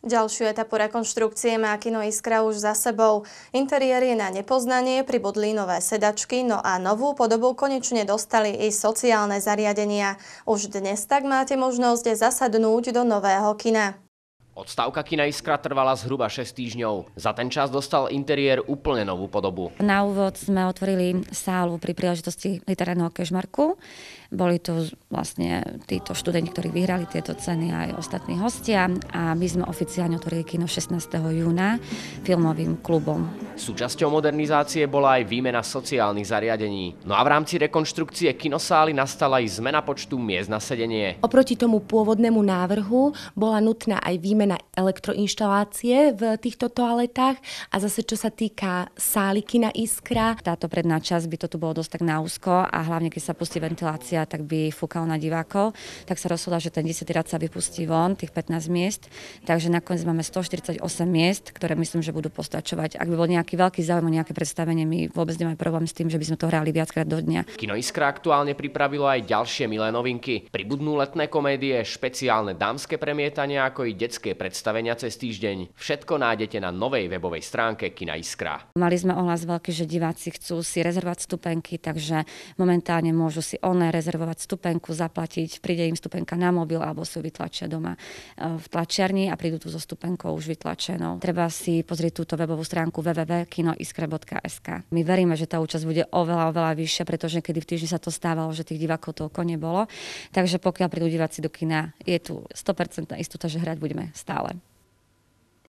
Ďalšiu etapu rekonštrukcie má kino Iskra už za sebou. Interiér je na nepoznanie, pribudli nové sedačky, no a novú podobu konečne dostali i sociálne zariadenia. Už dnes tak máte možnosť zasadnúť do nového kina. Odstavka Kina Iskra trvala zhruba 6 týždňov. Za ten čas dostal interiér úplne novú podobu. Na úvod sme otvorili sálu pri príležitosti literárneho kešmarku. Boli tu vlastne títo študenti, ktorí vyhrali tieto ceny aj ostatní hostia a my sme oficiálne otvorili kino 16. júna filmovým klubom. Súčasťou modernizácie bola aj výmena sociálnych zariadení. No a v rámci rekonštrukcie kinosály nastala aj zmena počtu miest na sedenie. Oproti tomu pôvodnému návrhu bola nutná aj výmena elektroinštalácie v týchto toaletách a zase čo sa týka sály kina Iskra. Táto predná časť by to tu bolo dosť tak na úzko a hlavne keď sa pustí ventilácia, tak by fúkal na divákov. Tak sa rozhodla, že ten 10 rad sa vypustí von, tých 15 miest. Takže nakoniec máme 148 miest, ktoré myslím, že budú postačovať. Ak by bol nejaký nejaký veľký záujem o nejaké predstavenie, my vôbec nemáme problém s tým, že by sme to hrali viackrát do dňa. Kino Iskra aktuálne pripravilo aj ďalšie milé novinky. Pribudnú letné komédie, špeciálne dámske premietania, ako i detské predstavenia cez týždeň. Všetko nájdete na novej webovej stránke Kina Iskra. Mali sme ohlas veľký, že diváci chcú si rezervovať stupenky, takže momentálne môžu si oné rezervovať stupenku, zaplatiť, príde im stupenka na mobil alebo si ju vytlačia doma eh, v tlačiarni a prídu tu so stupenkou už vytlačenou. Treba si pozrieť túto webovú stránku www kinoiskre.sk. My veríme, že tá účasť bude oveľa, oveľa vyššia, pretože kedy v týždni sa to stávalo, že tých divákov toľko nebolo. Takže pokiaľ prídu diváci do kina, je tu 100% istota, že hrať budeme stále.